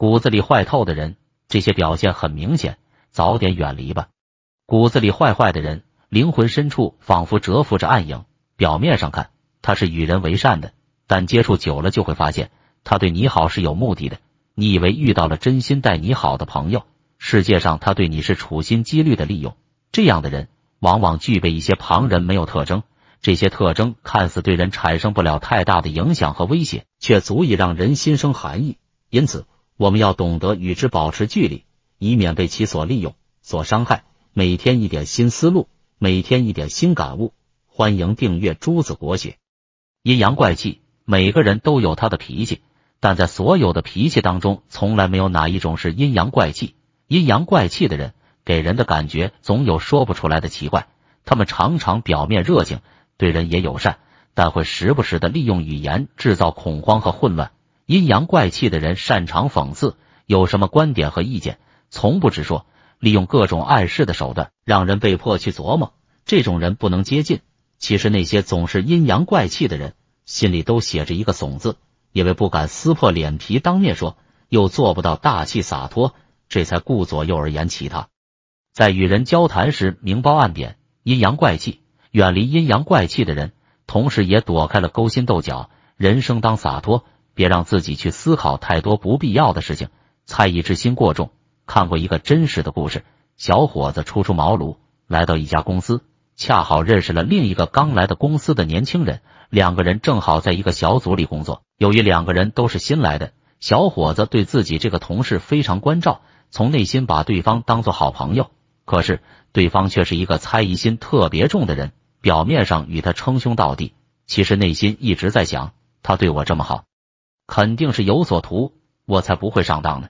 骨子里坏透的人，这些表现很明显，早点远离吧。骨子里坏坏的人，灵魂深处仿佛蛰伏着暗影。表面上看他是与人为善的，但接触久了就会发现他对你好是有目的的。你以为遇到了真心待你好的朋友，世界上他对你是处心积虑的利用。这样的人往往具备一些旁人没有特征，这些特征看似对人产生不了太大的影响和威胁，却足以让人心生寒意。因此。我们要懂得与之保持距离，以免被其所利用、所伤害。每天一点新思路，每天一点新感悟。欢迎订阅《朱子国学》。阴阳怪气，每个人都有他的脾气，但在所有的脾气当中，从来没有哪一种是阴阳怪气。阴阳怪气的人，给人的感觉总有说不出来的奇怪。他们常常表面热情，对人也友善，但会时不时的利用语言制造恐慌和混乱。阴阳怪气的人擅长讽刺，有什么观点和意见，从不直说，利用各种暗示的手段，让人被迫去琢磨。这种人不能接近。其实那些总是阴阳怪气的人，心里都写着一个“怂”字，因为不敢撕破脸皮当面说，又做不到大气洒脱，这才顾左右而言其他。在与人交谈时，明褒暗贬，阴阳怪气。远离阴阳怪气的人，同时也躲开了勾心斗角。人生当洒脱。别让自己去思考太多不必要的事情，猜疑之心过重。看过一个真实的故事：小伙子初出茅庐，来到一家公司，恰好认识了另一个刚来的公司的年轻人。两个人正好在一个小组里工作。由于两个人都是新来的，小伙子对自己这个同事非常关照，从内心把对方当做好朋友。可是对方却是一个猜疑心特别重的人，表面上与他称兄道弟，其实内心一直在想：他对我这么好。肯定是有所图，我才不会上当呢。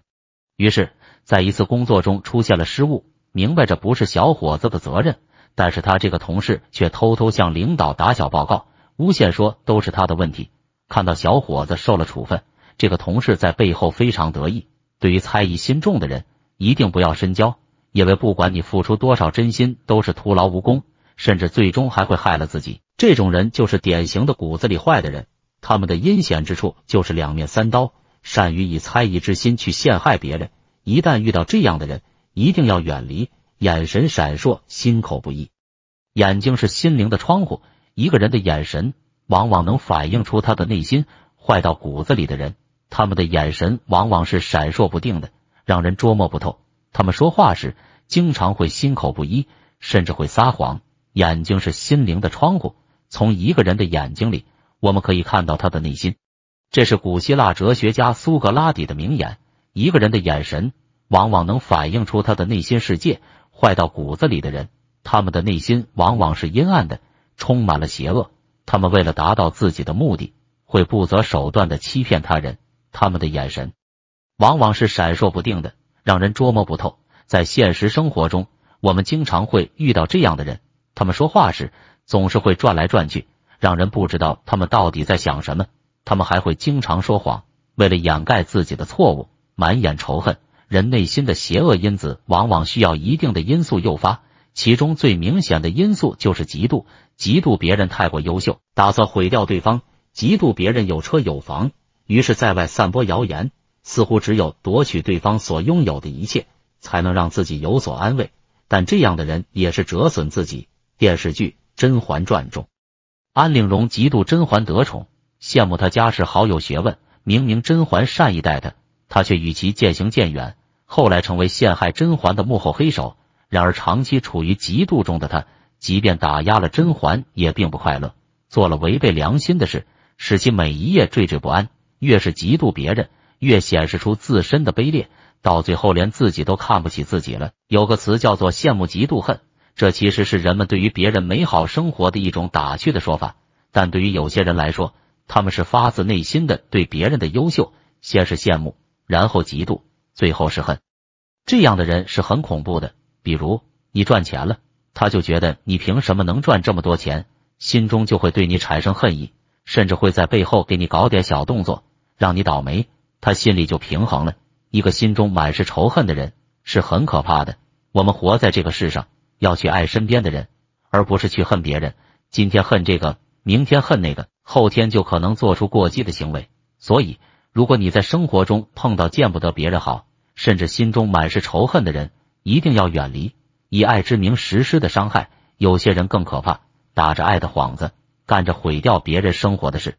于是，在一次工作中出现了失误，明白着不是小伙子的责任，但是他这个同事却偷偷向领导打小报告，诬陷说都是他的问题。看到小伙子受了处分，这个同事在背后非常得意。对于猜疑心重的人，一定不要深交，因为不管你付出多少真心，都是徒劳无功，甚至最终还会害了自己。这种人就是典型的骨子里坏的人。他们的阴险之处就是两面三刀，善于以猜疑之心去陷害别人。一旦遇到这样的人，一定要远离。眼神闪烁，心口不一。眼睛是心灵的窗户，一个人的眼神往往能反映出他的内心。坏到骨子里的人，他们的眼神往往是闪烁不定的，让人捉摸不透。他们说话时经常会心口不一，甚至会撒谎。眼睛是心灵的窗户，从一个人的眼睛里。我们可以看到他的内心，这是古希腊哲学家苏格拉底的名言。一个人的眼神，往往能反映出他的内心世界。坏到骨子里的人，他们的内心往往是阴暗的，充满了邪恶。他们为了达到自己的目的，会不择手段的欺骗他人。他们的眼神，往往是闪烁不定的，让人捉摸不透。在现实生活中，我们经常会遇到这样的人，他们说话时总是会转来转去。让人不知道他们到底在想什么。他们还会经常说谎，为了掩盖自己的错误，满眼仇恨。人内心的邪恶因子往往需要一定的因素诱发，其中最明显的因素就是嫉妒。嫉妒别人太过优秀，打算毁掉对方；嫉妒别人有车有房，于是在外散播谣言。似乎只有夺取对方所拥有的一切，才能让自己有所安慰。但这样的人也是折损自己。电视剧《甄嬛传》中。安陵容嫉妒甄嬛得宠，羡慕她家世好、有学问。明明甄嬛善待她，她却与其渐行渐远。后来成为陷害甄嬛的幕后黑手。然而长期处于嫉妒中的她，即便打压了甄嬛，也并不快乐，做了违背良心的事，使其每一页惴惴不安。越是嫉妒别人，越显示出自身的卑劣，到最后连自己都看不起自己了。有个词叫做“羡慕嫉妒恨”。这其实是人们对于别人美好生活的一种打趣的说法，但对于有些人来说，他们是发自内心的对别人的优秀，先是羡慕，然后嫉妒，最后是恨。这样的人是很恐怖的。比如你赚钱了，他就觉得你凭什么能赚这么多钱，心中就会对你产生恨意，甚至会在背后给你搞点小动作，让你倒霉。他心里就平衡了。一个心中满是仇恨的人是很可怕的。我们活在这个世上。要去爱身边的人，而不是去恨别人。今天恨这个，明天恨那个，后天就可能做出过激的行为。所以，如果你在生活中碰到见不得别人好，甚至心中满是仇恨的人，一定要远离。以爱之名实施的伤害，有些人更可怕，打着爱的幌子干着毁掉别人生活的事。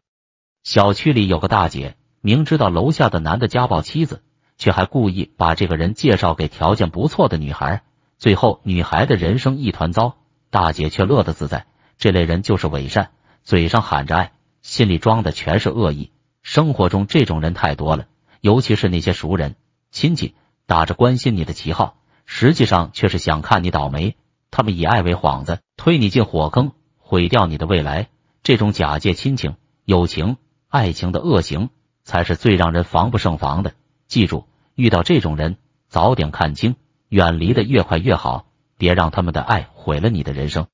小区里有个大姐，明知道楼下的男的家暴妻子，却还故意把这个人介绍给条件不错的女孩。最后，女孩的人生一团糟，大姐却乐得自在。这类人就是伪善，嘴上喊着爱，心里装的全是恶意。生活中这种人太多了，尤其是那些熟人、亲戚，打着关心你的旗号，实际上却是想看你倒霉。他们以爱为幌子，推你进火坑，毁掉你的未来。这种假借亲情、友情、爱情的恶行，才是最让人防不胜防的。记住，遇到这种人，早点看清。远离的越快越好，别让他们的爱毁了你的人生。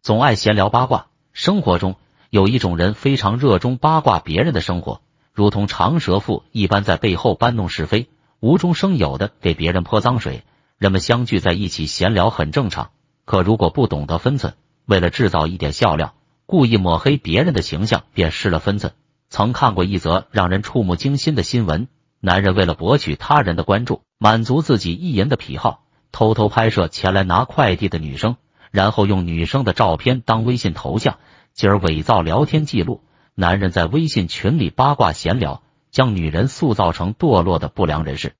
总爱闲聊八卦，生活中有一种人非常热衷八卦别人的生活，如同长舌妇一般在背后搬弄是非，无中生有的给别人泼脏水。人们相聚在一起闲聊很正常，可如果不懂得分寸，为了制造一点笑料，故意抹黑别人的形象，便失了分寸。曾看过一则让人触目惊心的新闻。男人为了博取他人的关注，满足自己意淫的癖好，偷偷拍摄前来拿快递的女生，然后用女生的照片当微信头像，进而伪造聊天记录。男人在微信群里八卦闲聊，将女人塑造成堕落的不良人士。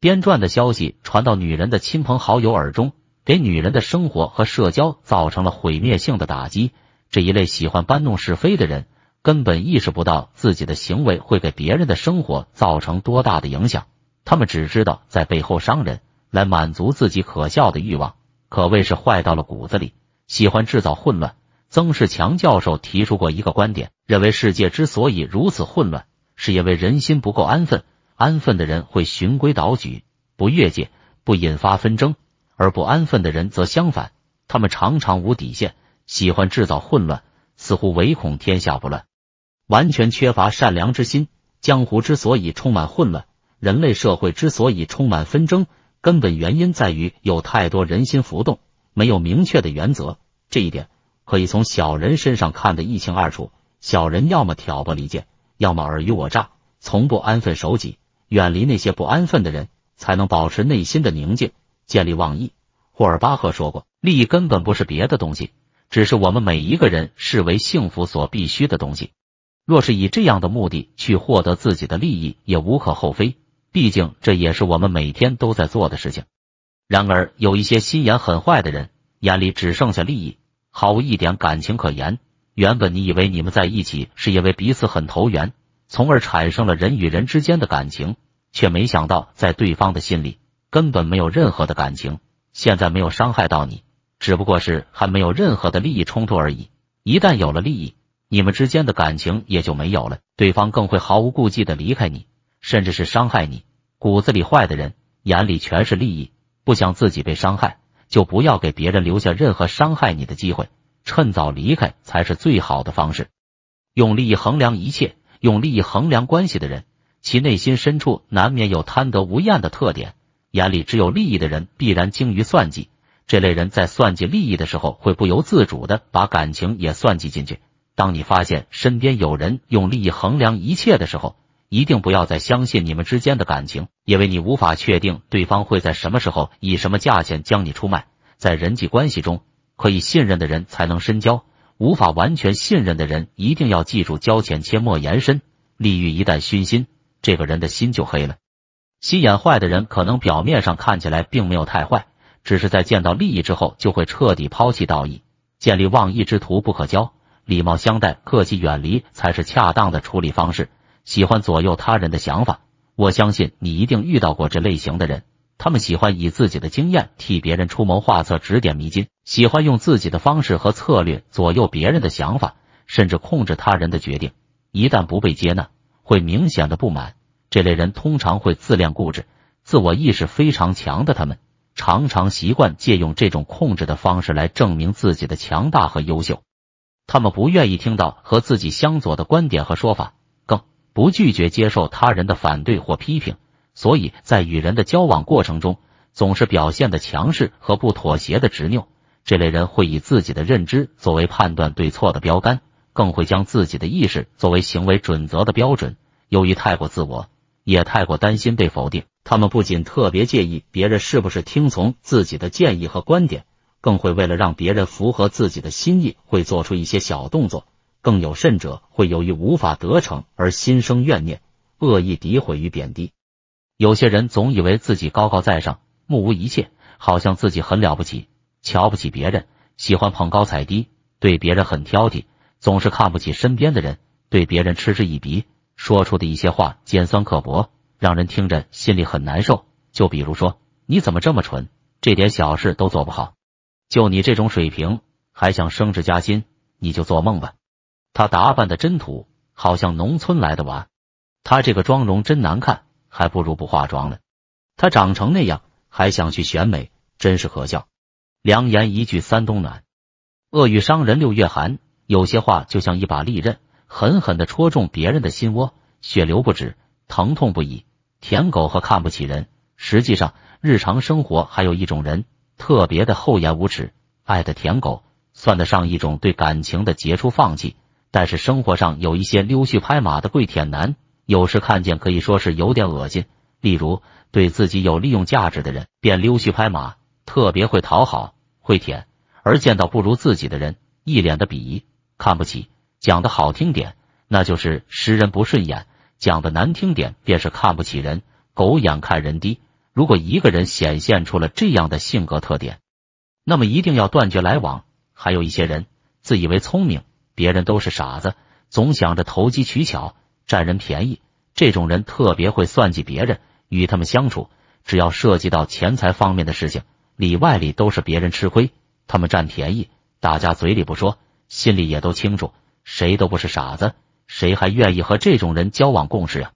编撰的消息传到女人的亲朋好友耳中，给女人的生活和社交造成了毁灭性的打击。这一类喜欢搬弄是非的人。根本意识不到自己的行为会给别人的生活造成多大的影响，他们只知道在背后伤人，来满足自己可笑的欲望，可谓是坏到了骨子里，喜欢制造混乱。曾仕强教授提出过一个观点，认为世界之所以如此混乱，是因为人心不够安分。安分的人会循规蹈矩，不越界，不引发纷争；而不安分的人则相反，他们常常无底线，喜欢制造混乱，似乎唯恐天下不乱。完全缺乏善良之心，江湖之所以充满混乱，人类社会之所以充满纷争，根本原因在于有太多人心浮动，没有明确的原则。这一点可以从小人身上看得一清二楚。小人要么挑拨离间，要么尔虞我诈，从不安分守己。远离那些不安分的人，才能保持内心的宁静。见利忘义，霍尔巴赫说过：“利益根本不是别的东西，只是我们每一个人视为幸福所必须的东西。”若是以这样的目的去获得自己的利益，也无可厚非，毕竟这也是我们每天都在做的事情。然而，有一些心眼很坏的人，眼里只剩下利益，毫无一点感情可言。原本你以为你们在一起是因为彼此很投缘，从而产生了人与人之间的感情，却没想到在对方的心里根本没有任何的感情。现在没有伤害到你，只不过是还没有任何的利益冲突而已。一旦有了利益，你们之间的感情也就没有了，对方更会毫无顾忌的离开你，甚至是伤害你。骨子里坏的人，眼里全是利益，不想自己被伤害，就不要给别人留下任何伤害你的机会，趁早离开才是最好的方式。用利益衡量一切，用利益衡量关系的人，其内心深处难免有贪得无厌的特点。眼里只有利益的人，必然精于算计。这类人在算计利益的时候，会不由自主的把感情也算计进去。当你发现身边有人用利益衡量一切的时候，一定不要再相信你们之间的感情，因为你无法确定对方会在什么时候以什么价钱将你出卖。在人际关系中，可以信任的人才能深交，无法完全信任的人一定要记住交浅切莫言深。利欲一旦熏心，这个人的心就黑了。心眼坏的人可能表面上看起来并没有太坏，只是在见到利益之后就会彻底抛弃道义，见利忘义之徒不可交。礼貌相待，客气远离才是恰当的处理方式。喜欢左右他人的想法，我相信你一定遇到过这类型的人。他们喜欢以自己的经验替别人出谋划策、指点迷津，喜欢用自己的方式和策略左右别人的想法，甚至控制他人的决定。一旦不被接纳，会明显的不满。这类人通常会自恋、固执、自我意识非常强的他们，常常习惯借用这种控制的方式来证明自己的强大和优秀。他们不愿意听到和自己相左的观点和说法，更不拒绝接受他人的反对或批评，所以在与人的交往过程中，总是表现的强势和不妥协的执拗。这类人会以自己的认知作为判断对错的标杆，更会将自己的意识作为行为准则的标准。由于太过自我，也太过担心被否定，他们不仅特别介意别人是不是听从自己的建议和观点。更会为了让别人符合自己的心意，会做出一些小动作；更有甚者，会由于无法得逞而心生怨念，恶意诋毁与贬低。有些人总以为自己高高在上，目无一切，好像自己很了不起，瞧不起别人，喜欢捧高踩低，对别人很挑剔，总是看不起身边的人，对别人嗤之以鼻，说出的一些话尖酸刻薄，让人听着心里很难受。就比如说：“你怎么这么蠢？这点小事都做不好。”就你这种水平，还想升职加薪，你就做梦吧！他打扮的真土，好像农村来的娃。他这个妆容真难看，还不如不化妆呢。他长成那样，还想去选美，真是可笑。良言一句三冬暖，恶语伤人六月寒。有些话就像一把利刃，狠狠的戳中别人的心窝，血流不止，疼痛不已。舔狗和看不起人，实际上日常生活还有一种人。特别的厚颜无耻，爱的舔狗算得上一种对感情的杰出放弃。但是生活上有一些溜须拍马的跪舔男，有时看见可以说是有点恶心。例如对自己有利用价值的人便溜须拍马，特别会讨好，会舔；而见到不如自己的人，一脸的鄙夷，看不起。讲的好听点，那就是识人不顺眼；讲的难听点，便是看不起人，狗眼看人低。如果一个人显现出了这样的性格特点，那么一定要断绝来往。还有一些人自以为聪明，别人都是傻子，总想着投机取巧、占人便宜。这种人特别会算计别人，与他们相处，只要涉及到钱财方面的事情，里外里都是别人吃亏，他们占便宜。大家嘴里不说，心里也都清楚，谁都不是傻子，谁还愿意和这种人交往共事啊？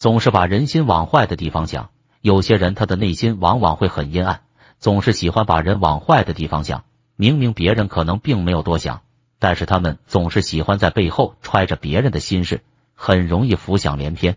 总是把人心往坏的地方想。有些人他的内心往往会很阴暗，总是喜欢把人往坏的地方想。明明别人可能并没有多想，但是他们总是喜欢在背后揣着别人的心事，很容易浮想联翩。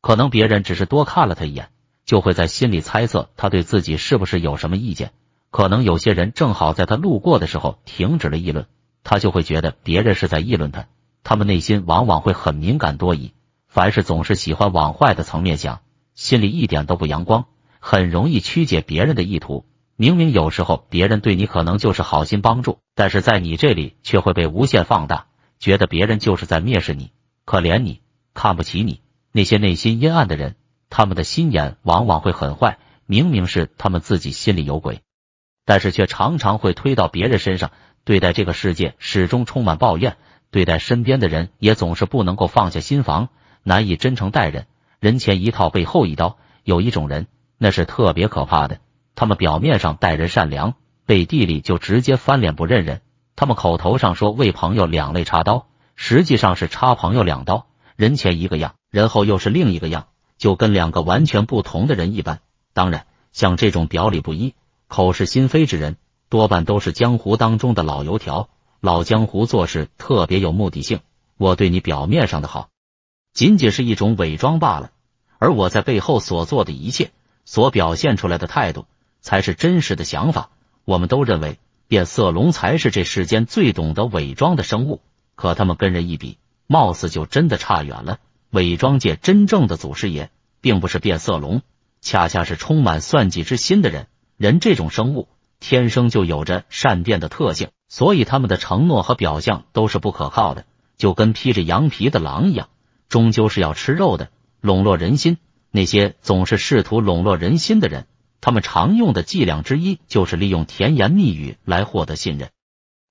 可能别人只是多看了他一眼，就会在心里猜测他对自己是不是有什么意见。可能有些人正好在他路过的时候停止了议论，他就会觉得别人是在议论他。他们内心往往会很敏感多疑，凡事总是喜欢往坏的层面想。心里一点都不阳光，很容易曲解别人的意图。明明有时候别人对你可能就是好心帮助，但是在你这里却会被无限放大，觉得别人就是在蔑视你、可怜你、看不起你。那些内心阴暗的人，他们的心眼往往会很坏，明明是他们自己心里有鬼，但是却常常会推到别人身上。对待这个世界始终充满抱怨，对待身边的人也总是不能够放下心防，难以真诚待人。人前一套，背后一刀。有一种人，那是特别可怕的。他们表面上待人善良，背地里就直接翻脸不认人。他们口头上说为朋友两肋插刀，实际上是插朋友两刀。人前一个样，然后又是另一个样，就跟两个完全不同的人一般。当然，像这种表里不一、口是心非之人，多半都是江湖当中的老油条。老江湖做事特别有目的性。我对你表面上的好，仅仅是一种伪装罢了。而我在背后所做的一切，所表现出来的态度，才是真实的想法。我们都认为变色龙才是这世间最懂得伪装的生物，可他们跟人一比，貌似就真的差远了。伪装界真正的祖师爷，并不是变色龙，恰恰是充满算计之心的人。人这种生物，天生就有着善变的特性，所以他们的承诺和表象都是不可靠的，就跟披着羊皮的狼一样，终究是要吃肉的。笼络人心，那些总是试图笼络人心的人，他们常用的伎俩之一就是利用甜言蜜语来获得信任。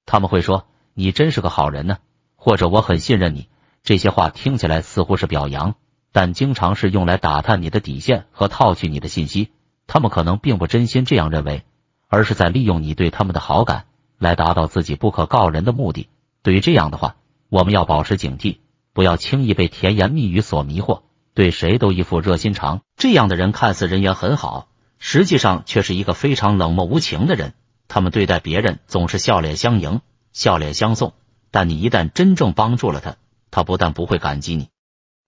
他们会说：“你真是个好人呢，或者我很信任你。”这些话听起来似乎是表扬，但经常是用来打探你的底线和套取你的信息。他们可能并不真心这样认为，而是在利用你对他们的好感来达到自己不可告人的目的。对于这样的话，我们要保持警惕，不要轻易被甜言蜜语所迷惑。对谁都一副热心肠，这样的人看似人缘很好，实际上却是一个非常冷漠无情的人。他们对待别人总是笑脸相迎、笑脸相送，但你一旦真正帮助了他，他不但不会感激你，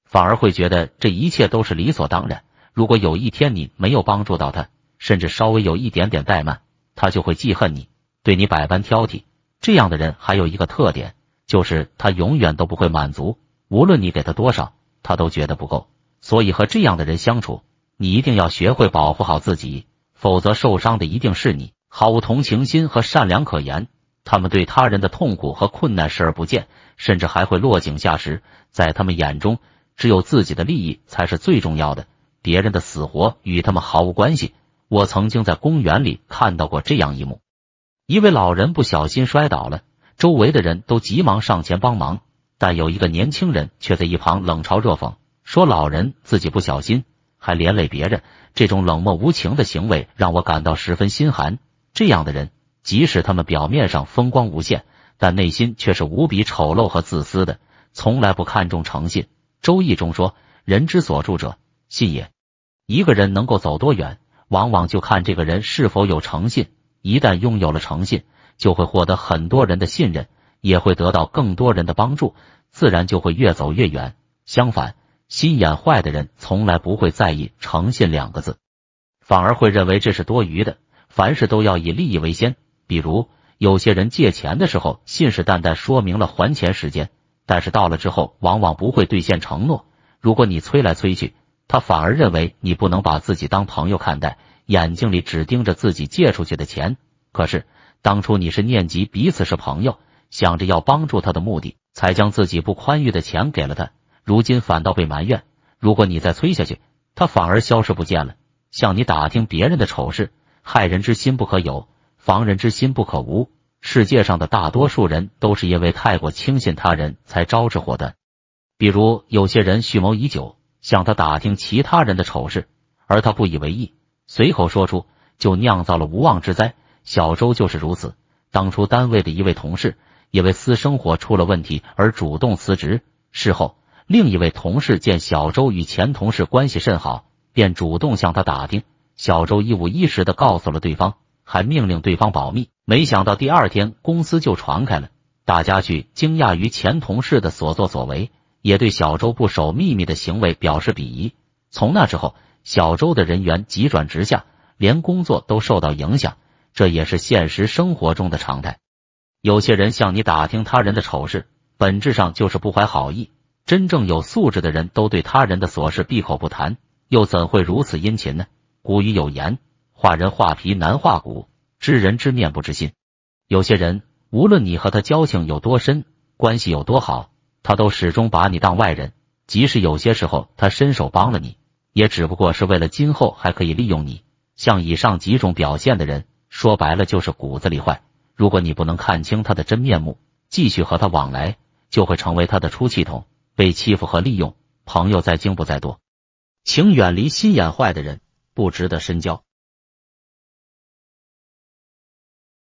反而会觉得这一切都是理所当然。如果有一天你没有帮助到他，甚至稍微有一点点怠慢，他就会记恨你，对你百般挑剔。这样的人还有一个特点，就是他永远都不会满足，无论你给他多少。他都觉得不够，所以和这样的人相处，你一定要学会保护好自己，否则受伤的一定是你。毫无同情心和善良可言，他们对他人的痛苦和困难视而不见，甚至还会落井下石。在他们眼中，只有自己的利益才是最重要的，别人的死活与他们毫无关系。我曾经在公园里看到过这样一幕：一位老人不小心摔倒了，周围的人都急忙上前帮忙。但有一个年轻人却在一旁冷嘲热讽，说老人自己不小心，还连累别人。这种冷漠无情的行为让我感到十分心寒。这样的人，即使他们表面上风光无限，但内心却是无比丑陋和自私的，从来不看重诚信。周易中说：“人之所助者，信也。”一个人能够走多远，往往就看这个人是否有诚信。一旦拥有了诚信，就会获得很多人的信任。也会得到更多人的帮助，自然就会越走越远。相反，心眼坏的人从来不会在意“诚信”两个字，反而会认为这是多余的。凡事都要以利益为先。比如，有些人借钱的时候信誓旦旦说明了还钱时间，但是到了之后往往不会兑现承诺。如果你催来催去，他反而认为你不能把自己当朋友看待，眼睛里只盯着自己借出去的钱。可是当初你是念及彼此是朋友。想着要帮助他的目的，才将自己不宽裕的钱给了他。如今反倒被埋怨。如果你再催下去，他反而消失不见了。向你打听别人的丑事，害人之心不可有，防人之心不可无。世界上的大多数人都是因为太过轻信他人才招致祸端。比如有些人蓄谋已久，向他打听其他人的丑事，而他不以为意，随口说出，就酿造了无妄之灾。小周就是如此。当初单位的一位同事。因为私生活出了问题而主动辞职。事后，另一位同事见小周与前同事关系甚好，便主动向他打听。小周一五一十的告诉了对方，还命令对方保密。没想到第二天公司就传开了，大家去惊讶于前同事的所作所为，也对小周不守秘密的行为表示鄙夷。从那之后，小周的人员急转直下，连工作都受到影响。这也是现实生活中的常态。有些人向你打听他人的丑事，本质上就是不怀好意。真正有素质的人都对他人的琐事闭口不谈，又怎会如此殷勤呢？古语有言：“画人画皮难画骨，知人知面不知心。”有些人无论你和他交情有多深，关系有多好，他都始终把你当外人。即使有些时候他伸手帮了你，也只不过是为了今后还可以利用你。像以上几种表现的人，说白了就是骨子里坏。如果你不能看清他的真面目，继续和他往来，就会成为他的出气筒，被欺负和利用。朋友在精不在多，请远离心眼坏的人，不值得深交。